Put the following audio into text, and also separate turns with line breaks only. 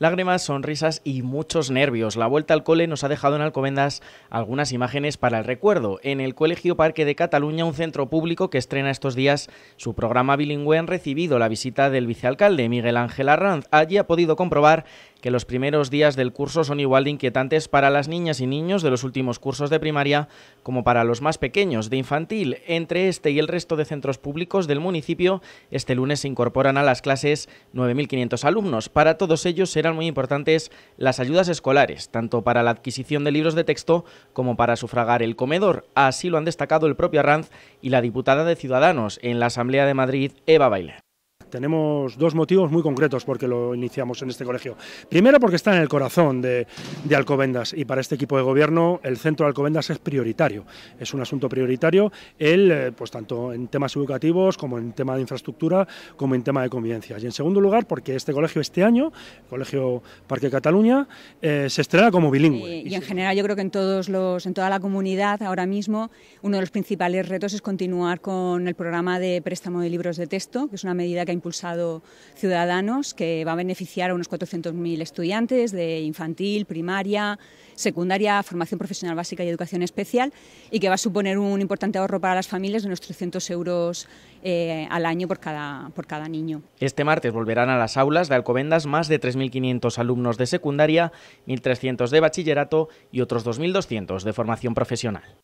Lágrimas, sonrisas y muchos nervios. La vuelta al cole nos ha dejado en Alcobendas algunas imágenes para el recuerdo. En el Colegio Parque de Cataluña, un centro público que estrena estos días su programa bilingüe, han recibido la visita del vicealcalde Miguel Ángel Arranz. Allí ha podido comprobar que los primeros días del curso son igual de inquietantes para las niñas y niños de los últimos cursos de primaria como para los más pequeños de infantil. Entre este y el resto de centros públicos del municipio, este lunes se incorporan a las clases 9.500 alumnos. Para todos ellos eran muy importantes las ayudas escolares, tanto para la adquisición de libros de texto como para sufragar el comedor. Así lo han destacado el propio Arranz y la diputada de Ciudadanos en la Asamblea de Madrid, Eva Baile
tenemos dos motivos muy concretos porque lo iniciamos en este colegio. Primero porque está en el corazón de, Alcobendas y para este equipo de gobierno el centro de Alcobendas es prioritario, es un asunto prioritario, el, eh, pues tanto en temas educativos como en tema de infraestructura, como en tema de convivencia. Y en segundo lugar porque este colegio este año, el Colegio Parque Cataluña, eh, se estrena como bilingüe. Eh,
y, en general yo creo que en, todos los, en toda la comunidad ahora mismo uno de los principales retos es continuar con el programa de préstamo de libros de texto, que es una medida que ha impulsado Ciudadanos, que va a beneficiar a unos 400.000 estudiantes de infantil, primaria, secundaria, formación profesional básica y educación especial, y que va a suponer un importante ahorro para las familias de unos 300 euros eh, al año por cada, por cada niño.
Este martes volverán a las aulas de Alcobendas más de 3.500 alumnos de secundaria, 1.300 de bachillerato y otros 2.200 de formación profesional.